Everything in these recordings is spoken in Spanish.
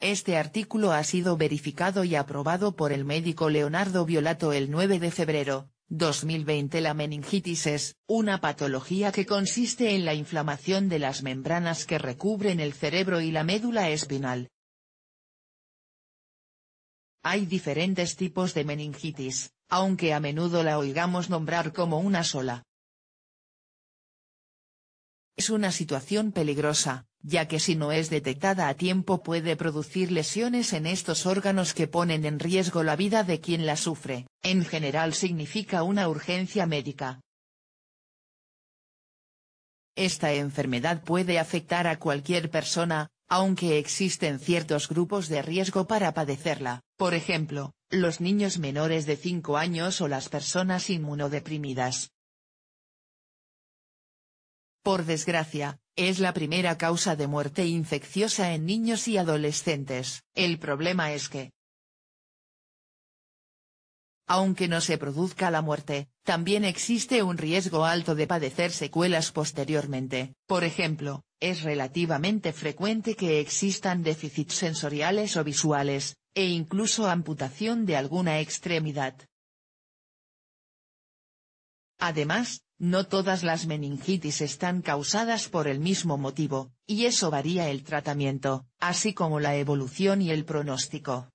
Este artículo ha sido verificado y aprobado por el médico Leonardo Violato el 9 de febrero, 2020 La meningitis es, una patología que consiste en la inflamación de las membranas que recubren el cerebro y la médula espinal. Hay diferentes tipos de meningitis, aunque a menudo la oigamos nombrar como una sola. Es una situación peligrosa, ya que si no es detectada a tiempo puede producir lesiones en estos órganos que ponen en riesgo la vida de quien la sufre, en general significa una urgencia médica. Esta enfermedad puede afectar a cualquier persona, aunque existen ciertos grupos de riesgo para padecerla, por ejemplo, los niños menores de 5 años o las personas inmunodeprimidas por desgracia, es la primera causa de muerte infecciosa en niños y adolescentes. El problema es que, aunque no se produzca la muerte, también existe un riesgo alto de padecer secuelas posteriormente. Por ejemplo, es relativamente frecuente que existan déficits sensoriales o visuales, e incluso amputación de alguna extremidad. Además, no todas las meningitis están causadas por el mismo motivo, y eso varía el tratamiento, así como la evolución y el pronóstico.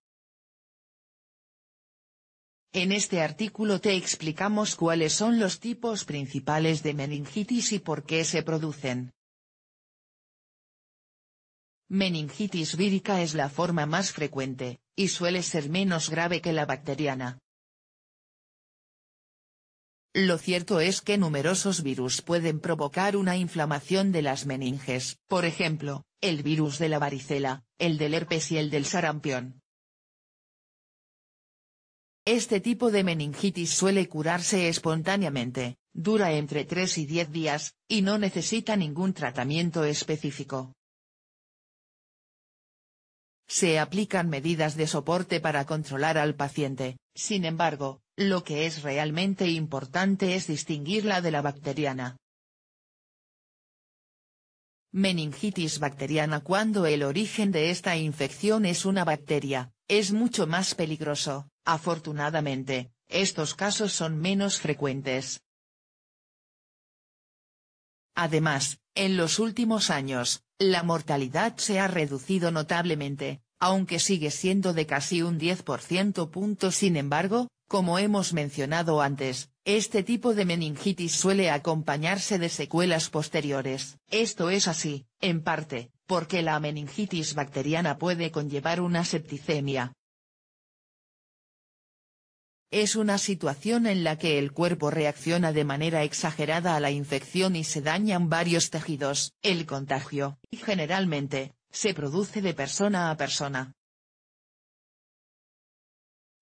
En este artículo te explicamos cuáles son los tipos principales de meningitis y por qué se producen. Meningitis vírica es la forma más frecuente, y suele ser menos grave que la bacteriana, lo cierto es que numerosos virus pueden provocar una inflamación de las meninges, por ejemplo, el virus de la varicela, el del herpes y el del sarampión. Este tipo de meningitis suele curarse espontáneamente, dura entre 3 y 10 días, y no necesita ningún tratamiento específico. Se aplican medidas de soporte para controlar al paciente, sin embargo, lo que es realmente importante es distinguirla de la bacteriana. Meningitis bacteriana Cuando el origen de esta infección es una bacteria, es mucho más peligroso, afortunadamente, estos casos son menos frecuentes. Además, en los últimos años, la mortalidad se ha reducido notablemente, aunque sigue siendo de casi un 10%. Sin embargo, como hemos mencionado antes, este tipo de meningitis suele acompañarse de secuelas posteriores. Esto es así, en parte, porque la meningitis bacteriana puede conllevar una septicemia. Es una situación en la que el cuerpo reacciona de manera exagerada a la infección y se dañan varios tejidos. El contagio, y generalmente, se produce de persona a persona.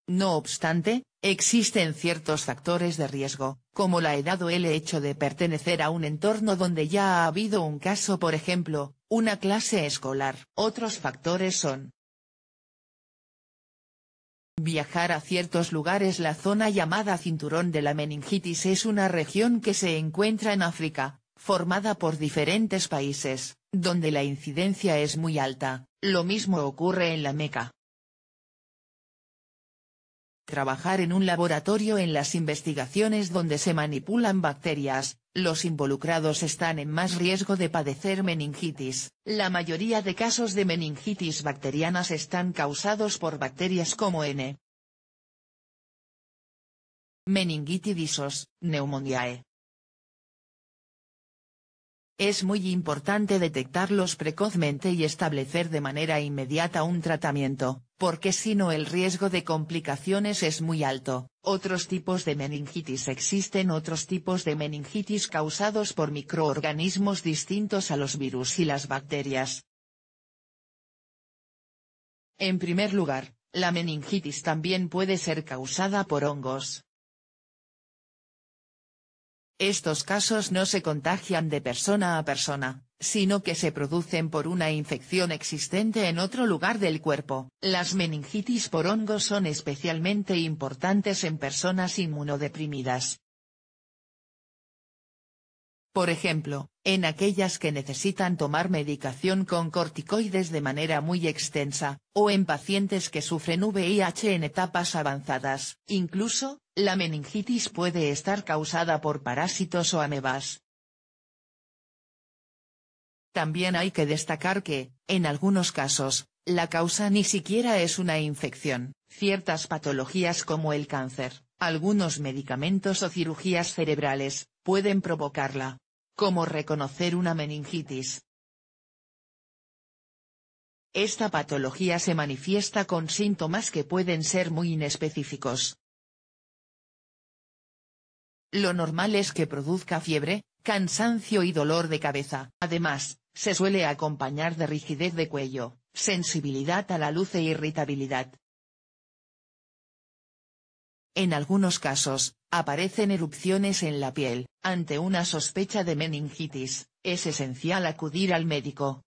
No obstante, existen ciertos factores de riesgo, como la edad o el hecho de pertenecer a un entorno donde ya ha habido un caso por ejemplo, una clase escolar. Otros factores son Viajar a ciertos lugares La zona llamada Cinturón de la Meningitis es una región que se encuentra en África, formada por diferentes países, donde la incidencia es muy alta, lo mismo ocurre en la Meca. Trabajar en un laboratorio en las investigaciones donde se manipulan bacterias, los involucrados están en más riesgo de padecer meningitis. La mayoría de casos de meningitis bacterianas están causados por bacterias como N. Meningitidisos, neumoniae. Es muy importante detectarlos precozmente y establecer de manera inmediata un tratamiento, porque si no el riesgo de complicaciones es muy alto. Otros tipos de meningitis Existen otros tipos de meningitis causados por microorganismos distintos a los virus y las bacterias. En primer lugar, la meningitis también puede ser causada por hongos. Estos casos no se contagian de persona a persona, sino que se producen por una infección existente en otro lugar del cuerpo. Las meningitis por hongos son especialmente importantes en personas inmunodeprimidas, por ejemplo, en aquellas que necesitan tomar medicación con corticoides de manera muy extensa, o en pacientes que sufren VIH en etapas avanzadas. Incluso, la meningitis puede estar causada por parásitos o amebas. También hay que destacar que, en algunos casos, la causa ni siquiera es una infección. Ciertas patologías como el cáncer, algunos medicamentos o cirugías cerebrales, pueden provocarla. ¿Cómo reconocer una meningitis? Esta patología se manifiesta con síntomas que pueden ser muy inespecíficos. Lo normal es que produzca fiebre, cansancio y dolor de cabeza. Además, se suele acompañar de rigidez de cuello, sensibilidad a la luz e irritabilidad. En algunos casos, aparecen erupciones en la piel, ante una sospecha de meningitis, es esencial acudir al médico.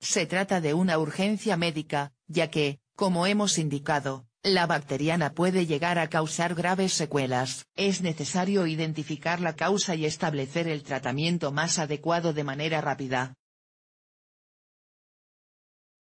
Se trata de una urgencia médica, ya que, como hemos indicado, la bacteriana puede llegar a causar graves secuelas. Es necesario identificar la causa y establecer el tratamiento más adecuado de manera rápida.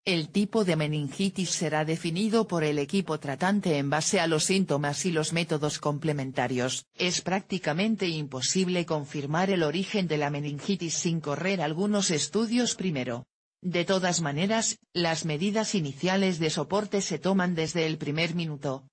El tipo de meningitis será definido por el equipo tratante en base a los síntomas y los métodos complementarios. Es prácticamente imposible confirmar el origen de la meningitis sin correr algunos estudios primero. De todas maneras, las medidas iniciales de soporte se toman desde el primer minuto,